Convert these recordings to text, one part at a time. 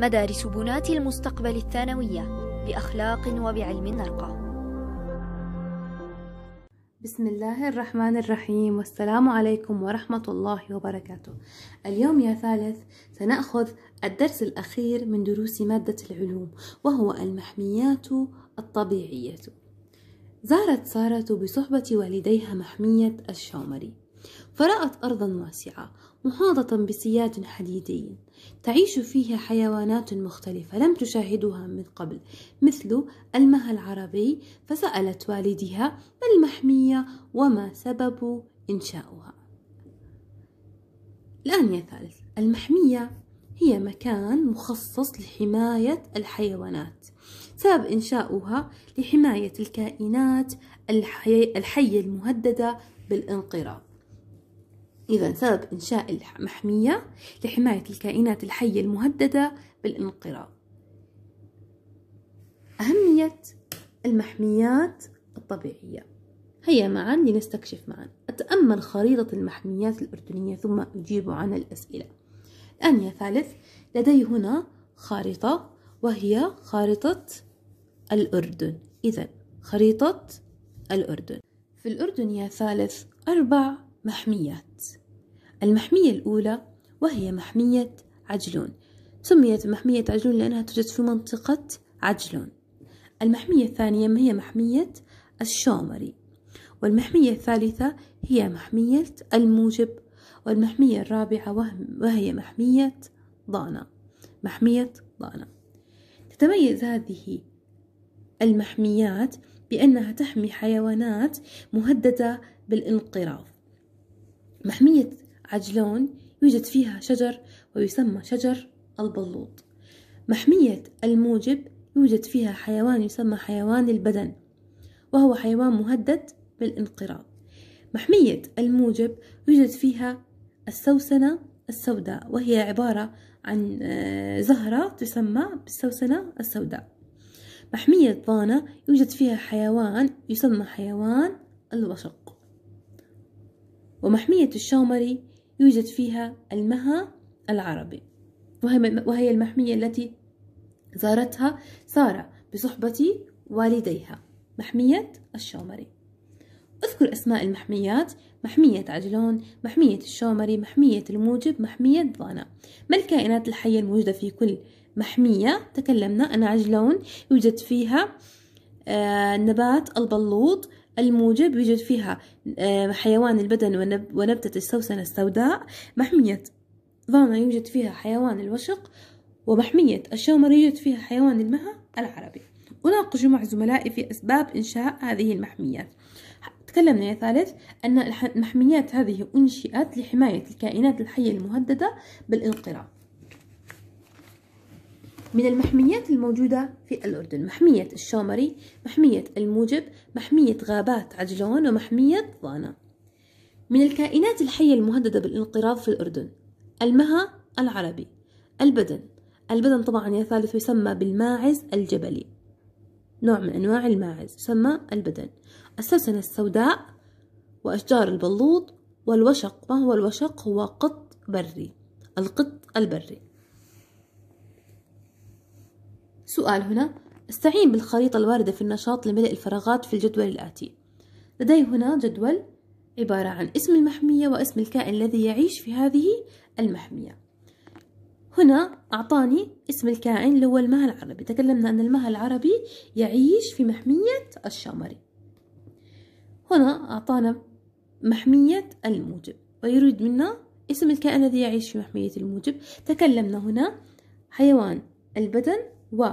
مدارس بناة المستقبل الثانوية بأخلاق وبعلم نرقى بسم الله الرحمن الرحيم والسلام عليكم ورحمة الله وبركاته اليوم يا ثالث سنأخذ الدرس الأخير من دروس مادة العلوم وهو المحميات الطبيعية زارت سارة بصحبة والديها محمية الشومري فرأت أرضا واسعة محاطة بسياج حديدي تعيش فيها حيوانات مختلفة لم تشاهدها من قبل مثل المها العربي فسألت والدها ما المحمية وما سبب إنشاؤها الآن يا ثالث المحمية هي مكان مخصص لحماية الحيوانات سبب إنشاؤها لحماية الكائنات الحية المهددة بالانقراض إذا سبب إنشاء المحمية لحماية الكائنات الحية المهددة بالانقراض أهمية المحميات الطبيعية هيا معا لنستكشف معا أتأمل خريطة المحميات الأردنية ثم أجيب عن الأسئلة الآن يا ثالث لدي هنا خارطة وهي خارطة الأردن إذا خريطة الأردن في الأردن يا ثالث أربع محميات المحمية الأولى وهي محمية عجلون سميت محمية عجلون لأنها توجد في منطقة عجلون المحمية الثانية هي محمية الشومري والمحمية الثالثة هي محمية الموجب والمحمية الرابعة وهي محمية ضانة محمية ضانة تتميز هذه المحميات بأنها تحمي حيوانات مهددة بالانقراض محمية عجلون يوجد فيها شجر ويسمى شجر البلوط محمية الموجب يوجد فيها حيوان يسمى حيوان البدن وهو حيوان مهدد بالانقراض محمية الموجب يوجد فيها السوسنة السوداء وهي عبارة عن آه، زهرة تسمى بالسوسنة السوداء محمية ضانة يوجد فيها حيوان يسمى حيوان الوشق ومحمية الشومري يوجد فيها المها العربي وهي المحمية التي زارتها سارة بصحبة والديها محمية الشومري أذكر أسماء المحميات محمية عجلون محمية الشومري محمية الموجب محمية ضانا ما الكائنات الحية الموجودة في كل محمية تكلمنا أن عجلون يوجد فيها آه نبات البلوط الموجب يوجد فيها آه، حيوان البدن ونبتة السوسنة السوداء محمية ضامة يوجد فيها حيوان الوشق ومحمية الشومر يوجد فيها حيوان المها العربي أناقش مع زملائي في أسباب إنشاء هذه المحميات تكلمنا يا ثالث أن المحميات هذه أنشئت لحماية الكائنات الحية المهددة بالانقراض من المحميات الموجودة في الأردن محمية الشامري محمية الموجب محمية غابات عجلون ومحمية ضانة من الكائنات الحية المهددة بالانقراض في الأردن المها العربي البدن البدن طبعا يا ثالث يسمى بالماعز الجبلي نوع من أنواع الماعز يسمى البدن السلسنة السوداء وأشجار البلوط والوشق ما هو الوشق هو قط بري القط البري سؤال هنا استعين بالخريطة الواردة في النشاط لملء الفراغات في الجدول الآتي لدي هنا جدول عبارة عن اسم المحمية واسم الكائن الذي يعيش في هذه المحمية هنا أعطاني اسم الكائن اللي هو المها العربي تكلمنا أن المها العربي يعيش في محمية الشامري هنا أعطانا محمية الموجب ويريد منا اسم الكائن الذي يعيش في محمية الموجب تكلمنا هنا حيوان البدن و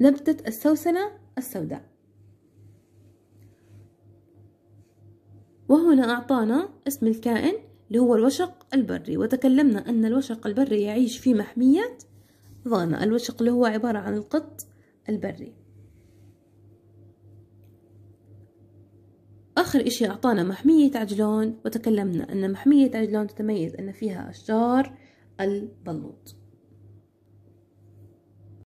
نبتة السوسنة السوداء وهنا أعطانا اسم الكائن اللي هو الوشق البري وتكلمنا أن الوشق البري يعيش في محمية ظانة الوشق اللي هو عبارة عن القط البري آخر إشي أعطانا محمية عجلون وتكلمنا أن محمية عجلون تتميز أن فيها أشجار البلوط